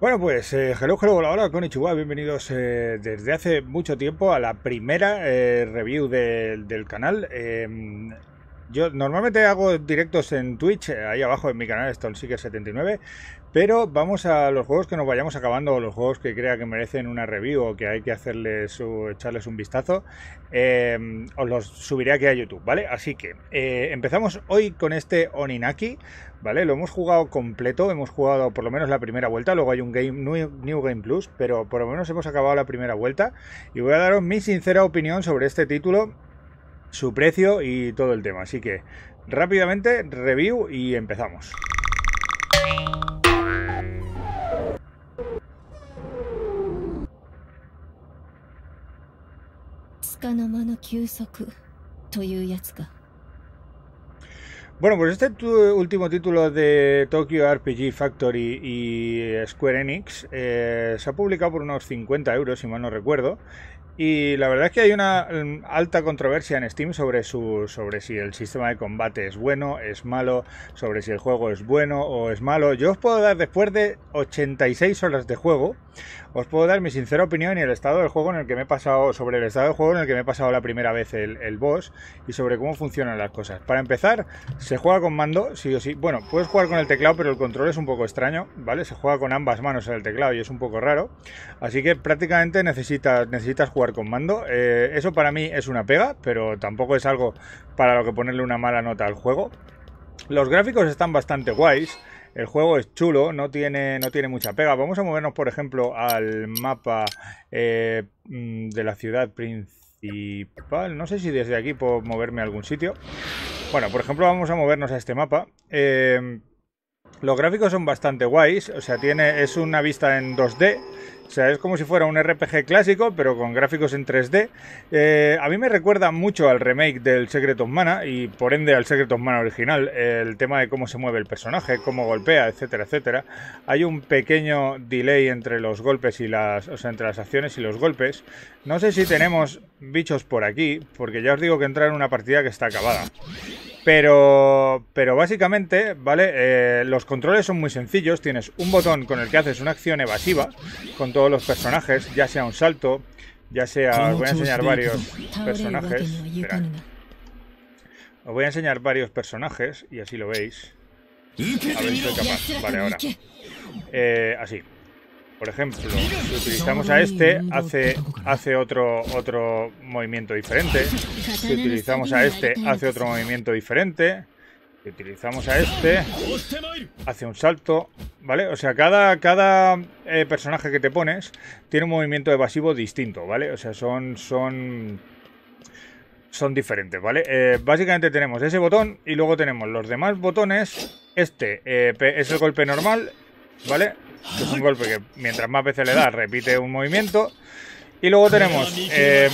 Bueno pues eh, hello, hello, hola, hola, Konichiwa, bienvenidos eh, desde hace mucho tiempo a la primera eh, review del canal. Em, yo normalmente hago directos en Twitch, eh, ahí abajo en mi canal está 79 pero vamos a los juegos que nos vayamos acabando, los juegos que crea que merecen una review o que hay que hacerles echarles un vistazo, em, os los subiré aquí a YouTube, ¿vale? Así que eh, empezamos hoy con este Oninaki, ¿vale? Lo hemos jugado completo, hemos jugado por lo menos la primera vuelta, luego hay un game, new, Game Plus, pero por lo menos hemos acabado la primera vuelta y voy a daros mi sincera opinión sobre este título su precio y todo el tema. Así que rápidamente review y empezamos. Bueno, pues este último título de Tokyo RPG Factory y Square Enix eh, se ha publicado por unos 50 euros, si mal no recuerdo, y la verdad es que hay una mm, alta controversia en Steam sobre, su, sobre si el sistema de combate es bueno, es malo, sobre si el juego es bueno o es malo. Yo os puedo dar después de 86 horas de juego, os puedo dar mi sincera opinión y el estado del juego en el que me he pasado, sobre el estado del juego en el que me he pasado la primera vez el, boss y sobre cómo funcionan las cosas. Para empezar, se juega con mando, sí o sí. Bueno, puedes jugar con el teclado, pero el control es un poco extraño, ¿vale? Se juega con ambas manos en el teclado y es un poco raro. Así que prácticamente necesitas, necesitas jugar con mando. Eh, eso para mí es una pega, pero tampoco es algo para lo que ponerle una mala nota al juego. Los gráficos están bastante guays. El juego es chulo, no tiene, no tiene mucha pega. Vamos a movernos, por ejemplo, al mapa eh, mm, de la ciudad principal. No sé si desde aquí puedo moverme a algún sitio. Bueno, por ejemplo, vamos a movernos a este mapa. Eh, los gráficos son bastante guays, o sea, tiene, es una vista en 2D o sea, es como si fuera un RPG clásico, pero con gráficos en 3D. Eh, a mí me recuerda mucho al remake del Secret of Mana y por ende al Secret of Mana original. El tema de cómo se mueve el personaje, cómo golpea, etcétera, etcétera. Hay un pequeño delay entre los golpes y las. entre las acciones y los golpes. No sé si tenemos bichos por aquí, porque ya os digo que entrar en una partida que está acabada. Pero, pero básicamente, ¿vale? Eh, los controles son muy sencillos. Tienes un botón con el que haces una acción evasiva con todos los personajes, ya sea un salto, ya sea... Os voy a enseñar varios personajes. Os voy a enseñar varios personajes y así lo veis. Vale, ahora. Eh, así por ejemplo, si utilizamos a este, hace, hace otro, otro este, movimiento diferente. Si utilizamos a este, hace otro movimiento diferente. Si utilizamos a este, hace un salto, ¿vale? O sea, cada, cada eh, personaje que te pones tiene un movimiento evasivo distinto, ¿vale? O sea, son... son son diferentes, ¿vale? Eh, básicamente tenemos ese botón y luego tenemos los demás botones. Este eh, es el golpe normal, ¿vale? es un golpe que mientras más veces le das repite un movimiento. Y luego tenemos eh,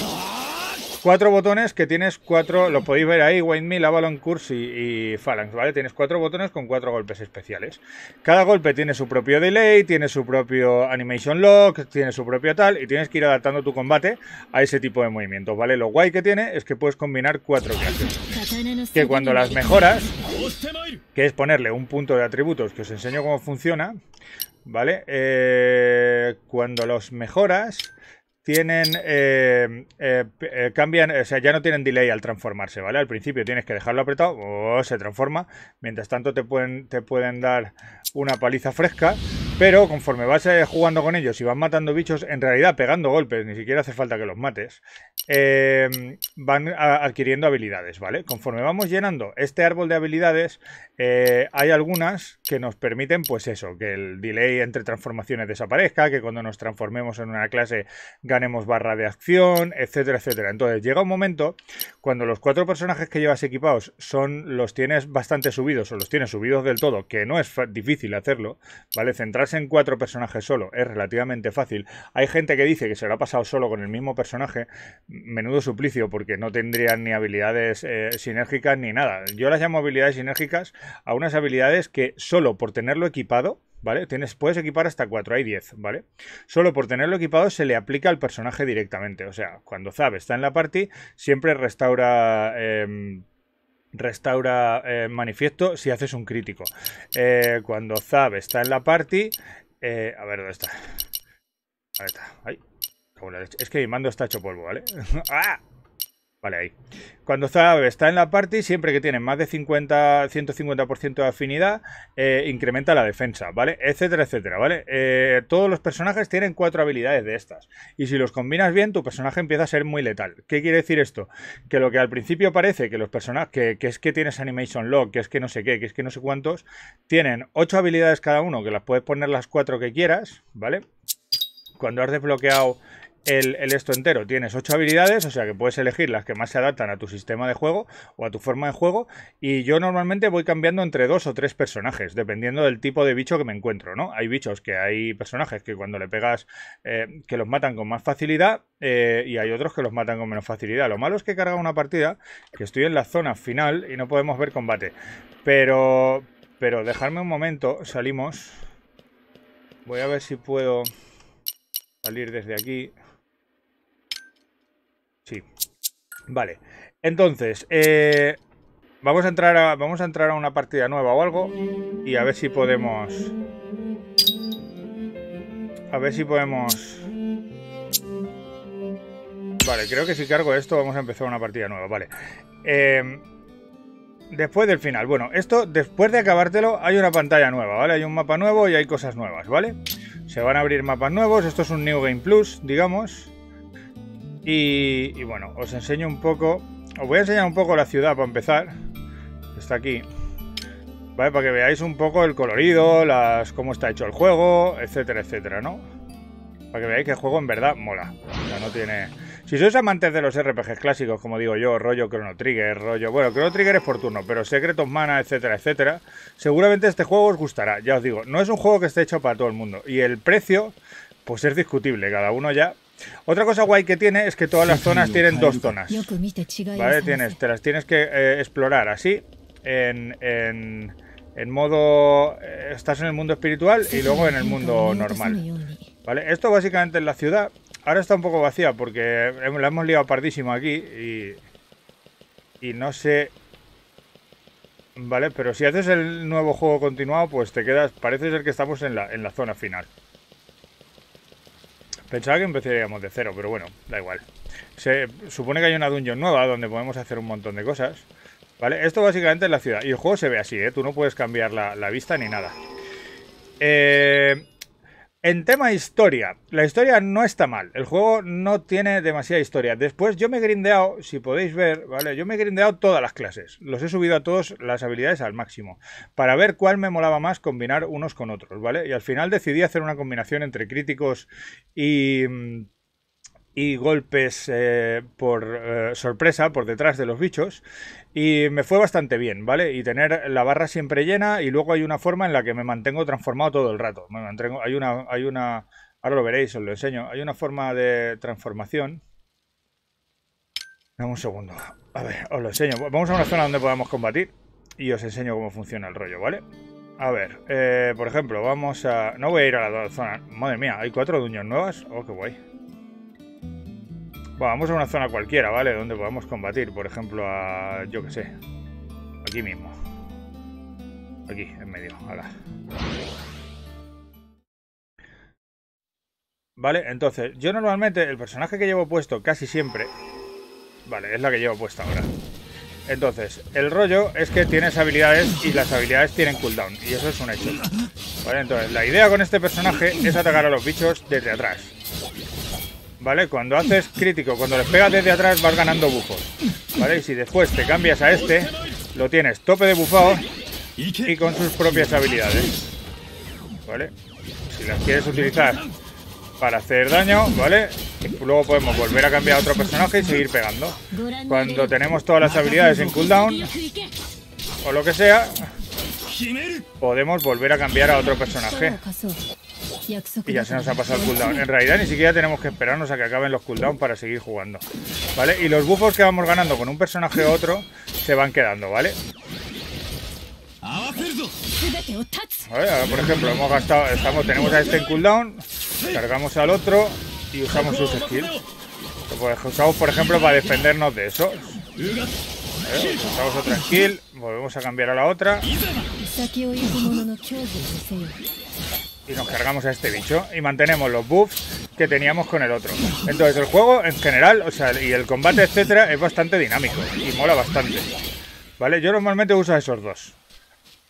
cuatro botones que tienes cuatro, lo podéis ver ahí, Windmill, Avalon Curse y, Phalanx, ¿vale? Tienes cuatro botones con cuatro golpes especiales. Cada golpe tiene su propio delay, tiene su propio animation lock, tiene su propio tal, y tienes que ir adaptando tu combate a ese tipo de movimientos, ¿vale? Lo guay que tiene es que puedes combinar cuatro clases, que cuando las mejoras, que es ponerle un punto de atributos, que os enseño cómo funciona, ¿vale? Eh, cuando los mejoras, tienen eh, eh, cambian, o sea, ya no tienen delay al transformarse, ¿vale? Al principio tienes que dejarlo apretado, o se transforma. Mientras tanto te pueden, te pueden dar una paliza fresca pero conforme vas eh, jugando con ellos y vas matando bichos, en realidad pegando golpes, ni siquiera hace falta que los mates, eh, van adquiriendo habilidades, ¿vale? Conforme vamos llenando este árbol de habilidades, eh, hay algunas que nos permiten, pues eso, que el delay entre transformaciones desaparezca, que cuando nos transformemos en una clase ganemos barra de acción, etcétera, etcétera. Entonces llega un momento cuando los cuatro personajes que llevas equipados son los tienes bastante subidos o los tienes subidos del todo, que no es difícil hacerlo, ¿vale? centrar en cuatro personajes solo es relativamente fácil. Hay gente que dice que se lo ha pasado solo con el mismo personaje. Menudo suplicio, porque no tendrían ni habilidades eh, sinérgicas ni nada. Yo las llamo habilidades sinérgicas a unas habilidades que solo por tenerlo equipado ¿vale? Tienes, puedes equipar hasta cuatro, hay 10, ¿vale? Solo por tenerlo equipado se le aplica al personaje directamente. O sea, cuando Zab está en la party, siempre restaura. Em, restaura eh, manifiesto si haces un crítico. Eh, cuando Zab está en la party... Eh, a ver, ¿dónde está? Ahí está. ahí es que mi mando está hecho polvo, ¿vale? ¡Ah! Vale, ahí. Cuando está, está en la party, siempre que tiene más de 50, 150% de afinidad, eh, incrementa la defensa, ¿vale? Etcétera, etcétera, ¿vale? Eh, todos los personajes tienen cuatro habilidades de estas. Y si los combinas bien, tu personaje empieza a ser muy letal. ¿Qué quiere decir esto? Que lo que al principio parece que los personajes, que, es que tienes animation lock, que es que no sé qué, que es que no sé cuántos, tienen ocho habilidades cada uno, que las puedes poner las cuatro que quieras, ¿vale? Cuando has desbloqueado el, esto entero. Tienes ocho habilidades, o sea que puedes elegir las que más se adaptan a tu sistema de juego o a tu forma de juego. Y yo normalmente voy cambiando entre dos o tres personajes, dependiendo del tipo de bicho que me encuentro, ¿no? Hay bichos que hay personajes que cuando le pegas eh, que los matan con más facilidad eh, y hay otros que los matan con menos facilidad. Lo malo es que he cargado una partida que estoy en la zona final y no podemos ver combate. Pero, pero dejarme un momento, salimos. Voy a ver si puedo salir desde aquí. Sí. Vale. Entonces, eh, vamos, a entrar a, vamos a entrar a una partida nueva o algo. Y a ver si podemos... A ver si podemos... Vale, creo que si cargo esto vamos a empezar una partida nueva, vale. Em, después del final, bueno, esto después de acabártelo hay una pantalla nueva, ¿vale? Hay un mapa nuevo y hay cosas nuevas, ¿vale? Se van a abrir mapas nuevos, esto es un New Game Plus, digamos. Y, bueno, os enseño un poco, os voy a enseñar un poco la ciudad para empezar. Está aquí. ¿Vale? Para que veáis un poco el colorido, las, cómo está hecho el juego, etcétera, etcétera, ¿no? Para que veáis que el juego en verdad mola. O sea, no tiene... Si sois amantes de los RPGs clásicos, como digo yo, rollo Chrono Trigger, rollo... Bueno, Chrono Trigger es por turno, pero secretos Mana, etcétera, etcétera, seguramente este juego os gustará, ya os digo. No es un juego que esté hecho para todo el mundo. Y el precio, pues es discutible. Cada uno ya otra cosa guay que tiene es que todas las zonas tienen dos zonas. ¿Vale? Tienes, te las tienes que eh, explorar así, en, modo... Eh, estás en el mundo espiritual y luego en el mundo normal. ¿Vale? Esto básicamente es la ciudad. Ahora está un poco vacía porque eh, la hemos liado pardísimo aquí y... Y no sé... ¿Vale? Pero si haces el nuevo juego continuado, pues te quedas... Parece ser que estamos en la zona final. Pensaba que empezaríamos de cero, pero bueno, da igual. Se supone que hay una dungeon nueva donde podemos hacer un montón de cosas. ¿Vale? Esto básicamente es la ciudad. Y el juego se ve así, ¿eh? Tú no puedes cambiar la, vista ni nada. Eh, en tema historia, la historia no está mal. El juego no tiene demasiada historia. Después yo me he grindeado, si podéis ver, ¿vale? Yo me he grindeado todas las clases. Los he subido a todos las habilidades al máximo. Para ver cuál me molaba más combinar unos con otros, ¿vale? Y al final decidí hacer una combinación entre críticos y mm, y golpes eh, por eh, sorpresa, por detrás de los bichos. Y me fue bastante bien, ¿vale? Y tener la barra siempre llena y luego hay una forma en la que me mantengo transformado todo el rato. hay una, hay una, ahora lo veréis, os lo enseño. Hay una forma de transformación. Dame un segundo. A ver, os lo enseño. Vamos a una zona donde podamos combatir y os enseño cómo funciona el rollo, ¿vale? A ver, eh, por ejemplo, vamos a... No voy a ir a la zona... Madre mía, ¿hay cuatro duños nuevas? Oh, qué guay vamos a una zona cualquiera, ¿vale? Donde podamos combatir, por ejemplo, a... yo qué sé. Aquí mismo. Aquí, en medio, Vale, entonces, yo normalmente, el personaje que llevo puesto casi siempre... Vale, es la que llevo puesta ahora. Entonces, el rollo es que tienes habilidades y las habilidades tienen cooldown. Y eso es un hecho. Vale, entonces, la idea con este personaje es atacar a los bichos desde atrás. ¿vale? Cuando haces crítico, cuando les pegas desde atrás vas ganando bufos, ¿vale? Y si después te cambias a este, lo tienes tope de bufado y con sus propias habilidades, ¿vale? Si las quieres utilizar para hacer daño, ¿vale? Luego podemos volver a cambiar a otro personaje y seguir pegando. Cuando tenemos todas las habilidades en cooldown, o lo que sea, podemos volver a cambiar a otro personaje. Y ya se nos ha pasado el cooldown. En realidad ni siquiera tenemos que esperarnos a que acaben los cooldowns para seguir jugando. ¿Vale? Y los buffos que vamos ganando con un personaje u otro se van quedando, ¿vale? por ejemplo hemos gastado, estamos, tenemos a este en cooldown, cargamos al otro y usamos sus skills. usamos por ejemplo para defendernos de eso. usamos otra skill, volvemos a cambiar a la otra y nos cargamos a este bicho y mantenemos los buffs que teníamos con el otro. Entonces el juego en general, o sea, y el combate, etcétera, es bastante dinámico y mola bastante. ¿Vale? Yo normalmente uso esos dos.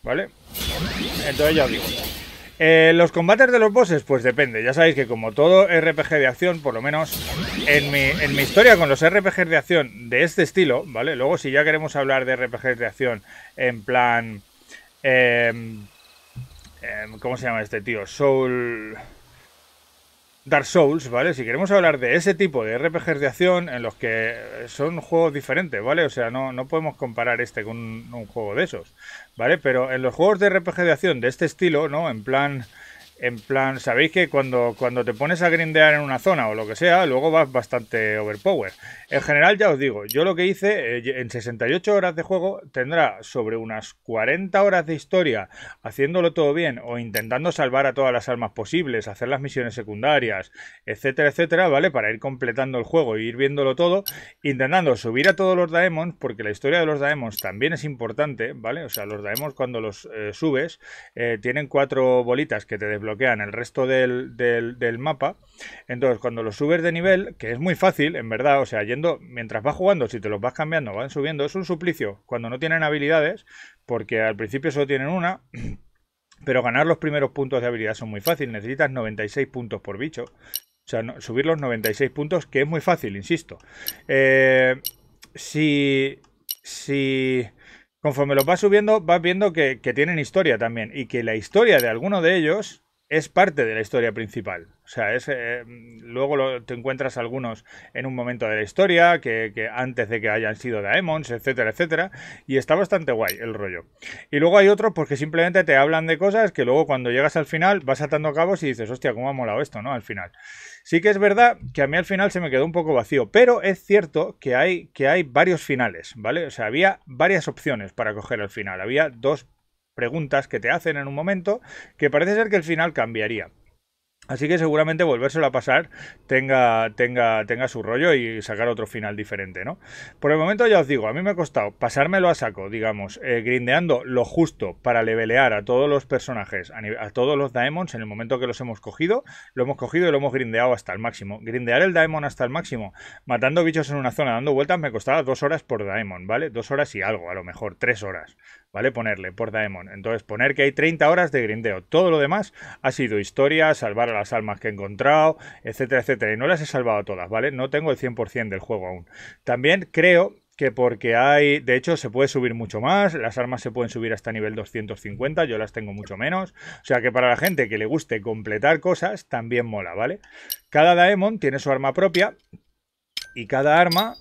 ¿Vale? Entonces ya os digo. Eh, los combates de los bosses, pues depende. Ya sabéis que como todo RPG de acción, por lo menos en mi, historia con los rpg de acción de este estilo, ¿vale? Luego si ya queremos hablar de rpg de acción en plan... Em, Em, ¿Cómo se llama este tío? Soul. Dark Souls, ¿vale? Si queremos hablar de ese tipo de RPGs de acción en los que son juegos diferentes, ¿vale? O sea, no, no podemos comparar este con un, juego de esos, ¿vale? Pero en los juegos de RPG de acción de este estilo, ¿no? En plan en plan, sabéis que cuando, cuando te pones a grindear en una zona o lo que sea, luego vas bastante overpower. En general, ya os digo, yo lo que hice eh, en 68 horas de juego tendrá sobre unas 40 horas de historia haciéndolo todo bien o intentando salvar a todas las armas posibles, hacer las misiones secundarias, etcétera, etcétera, ¿vale? Para ir completando el juego e ir viéndolo todo, intentando subir a todos los Daemons, porque la historia de los Daemons también es importante, ¿vale? O sea, los Daemons cuando los eh, subes eh, tienen cuatro bolitas que te desbloquean Bloquean el resto del, mapa. Entonces, cuando los subes de nivel, que es muy fácil, en verdad, o sea, yendo, mientras vas jugando, si te los vas cambiando, van subiendo, es un suplicio. Cuando no tienen habilidades, porque al principio solo tienen una. Pero ganar los primeros puntos de habilidad son muy fácil. Necesitas 96 puntos por bicho. O sea, subir los 96 puntos, que es muy fácil, insisto. Eh, si, si conforme los vas subiendo, vas viendo que, que, tienen historia también. Y que la historia de alguno de ellos es parte de la historia principal. O sea, es, eh, luego te encuentras algunos en un momento de la historia, que, antes de que hayan sido Daemons, etcétera, etcétera. Y está bastante guay el rollo. Y luego hay otros porque simplemente te hablan de cosas que luego cuando llegas al final vas atando cabos y dices, hostia, cómo ha molado esto, ¿no? Al final. Sí que es verdad que a mí al final se me quedó un poco vacío, pero es cierto que hay, que hay varios finales, ¿vale? O sea, había varias opciones para coger el final. Había dos preguntas que te hacen en un momento, que parece ser que el final cambiaría. Así que seguramente volvérselo a pasar tenga, tenga, tenga su rollo y sacar otro final diferente, ¿no? Por el momento ya os digo, a mí me ha costado pasármelo a saco, digamos, eh, grindeando lo justo para levelear a todos los personajes, a, a, todos los Daemons en el momento que los hemos cogido, lo hemos cogido y lo hemos grindeado hasta el máximo. Grindear el Daemon hasta el máximo, matando bichos en una zona, dando vueltas, me costaba dos horas por Daemon, ¿vale? Dos horas y algo, a lo mejor, tres horas. ¿vale? Ponerle por Daemon. Entonces, poner que hay 30 horas de grindeo. Todo lo demás ha sido historia, salvar a las almas que he encontrado, etcétera, etcétera. Y no las he salvado todas, ¿vale? No tengo el 100% del juego aún. También creo que porque hay, de hecho se puede subir mucho más, las armas se pueden subir hasta nivel 250, yo las tengo mucho menos, o sea que para la gente que le guste completar cosas también mola, ¿vale? Cada Daemon tiene su arma propia y cada arma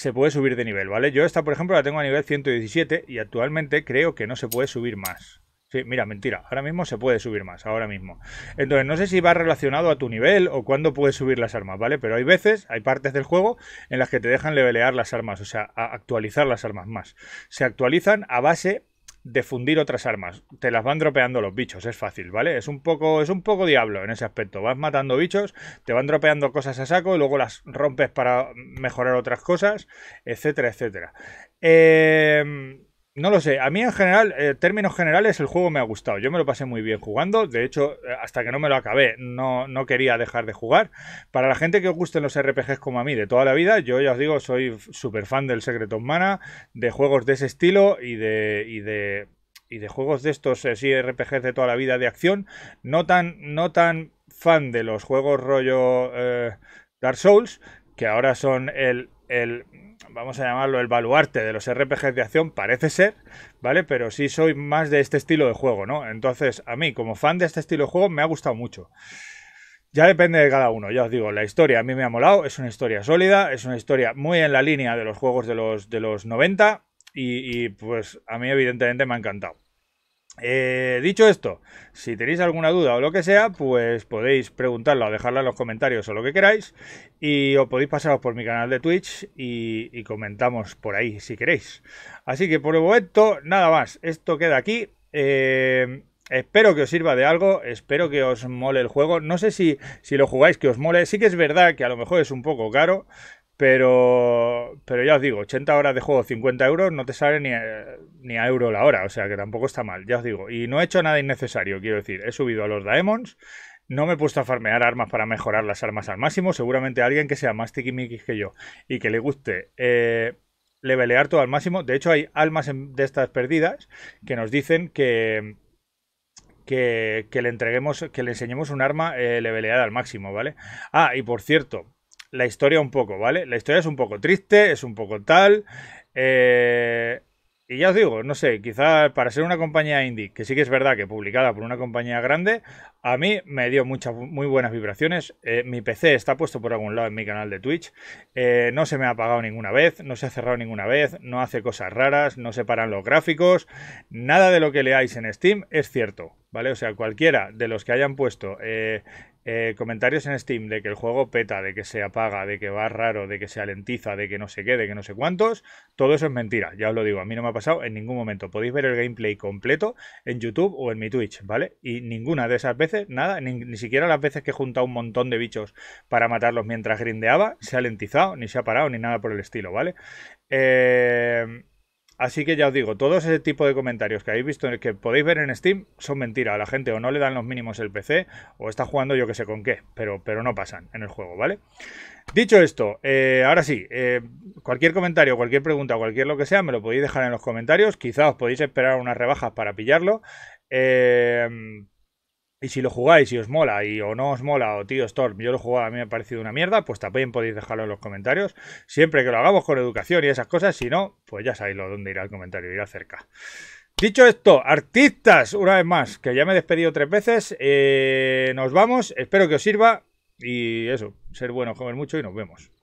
se puede subir de nivel, ¿vale? Yo esta, por ejemplo, la tengo a nivel 117 y actualmente creo que no se puede subir más. Sí, mira, mentira, ahora mismo se puede subir más, ahora mismo. Entonces, no sé si va relacionado a tu nivel o cuándo puedes subir las armas, ¿vale? Pero hay veces, hay partes del juego en las que te dejan levelear las armas, o sea, actualizar las armas más. Se actualizan a base de fundir otras armas. Te las van dropeando los bichos, es fácil, ¿vale? Es un poco, es un poco diablo en ese aspecto. Vas matando bichos, te van dropeando cosas a saco y luego las rompes para mejorar otras cosas, etcétera, etcétera. Eh no lo sé, a mí en general, eh, términos generales, el juego me ha gustado. Yo me lo pasé muy bien jugando, de hecho, eh, hasta que no me lo acabé, no, no quería dejar de jugar. Para la gente que os gusten los RPGs como a mí de toda la vida, yo ya os digo, soy súper fan del Secret of Mana, de juegos de ese estilo y de, y de y de juegos de estos eh, RPGs de toda la vida de acción, no tan, no tan fan de los juegos rollo eh, Dark Souls, que ahora son el el, vamos a llamarlo, el baluarte de los RPGs de acción, parece ser, ¿vale? Pero sí soy más de este estilo de juego, ¿no? Entonces, a mí, como fan de este estilo de juego, me ha gustado mucho. Ya depende de cada uno, ya os digo, la historia a mí me ha molado, es una historia sólida, es una historia muy en la línea de los juegos de los, de los 90 y pues a mí evidentemente me ha encantado. Eh, dicho esto, si tenéis alguna duda o lo que sea, pues podéis preguntarla o dejarla en los comentarios o lo que queráis. Y os podéis pasaros por mi canal de Twitch y, comentamos por ahí si queréis. Así que por el momento, nada más. Esto queda aquí. Eh, espero que os sirva de algo, espero que os mole el juego. No sé si, si lo jugáis, que os mole. Sí que es verdad que a lo mejor es un poco caro. Pero, pero ya os digo, 80 horas de juego, 50 euros, no te sale ni a, euro la hora, o sea que tampoco está mal, ya os digo. Y no he hecho nada innecesario, quiero decir, he subido a los Daemons, no me he puesto a farmear armas para mejorar las armas al máximo, seguramente alguien que sea más tiquimiquis que yo y que le guste eh, levelear todo al máximo. De hecho, hay almas de estas perdidas que nos dicen que, que, le entreguemos, que le enseñemos un arma eh, leveleada al máximo, ¿vale? Ah, y por cierto, la historia un poco, ¿vale? La historia es un poco triste, es un poco tal. Eh, y ya os digo, no sé, quizás para ser una compañía indie, que sí que es verdad que publicada por una compañía grande, a mí me dio muchas, muy buenas vibraciones. Eh, mi PC está puesto por algún lado en mi canal de Twitch. Eh, no se me ha apagado ninguna vez, no se ha cerrado ninguna vez, no hace cosas raras, no se paran los gráficos. Nada de lo que leáis en Steam es cierto, ¿vale? O sea, cualquiera de los que hayan puesto eh, comentarios en Steam de que el juego peta, de que se apaga, de que va raro, de que se alentiza, de que no sé qué, de que no sé cuántos, todo eso es mentira, ya os lo digo, a mí no me ha pasado en ningún momento. Podéis ver el gameplay completo en YouTube o en mi Twitch, ¿vale? Y ninguna de esas veces, nada, ni, ni siquiera las veces que he juntado un montón de bichos para matarlos mientras grindeaba, se ha alentizado, ni se ha parado, ni nada por el estilo, ¿vale? Eh Así que ya os digo, todos ese tipo de comentarios que habéis visto, que podéis ver en Steam, son mentira. A la gente o no le dan los mínimos el PC, o está jugando yo que sé con qué, pero, pero no pasan en el juego, ¿vale? Dicho esto, eh, ahora sí, eh, cualquier comentario, cualquier pregunta, cualquier lo que sea, me lo podéis dejar en los comentarios. Quizá os podéis esperar unas rebajas para pillarlo. Eh, y si lo jugáis y os mola y o no os mola o tío Storm, yo lo jugaba, a mí me ha parecido una mierda, pues también podéis dejarlo en los comentarios. Siempre que lo hagamos con educación y esas cosas, si no, pues ya sabéis dónde irá el comentario, irá cerca. Dicho esto, artistas, una vez más, que ya me he despedido tres veces, eh, nos vamos, espero que os sirva y eso, ser bueno comer mucho y nos vemos.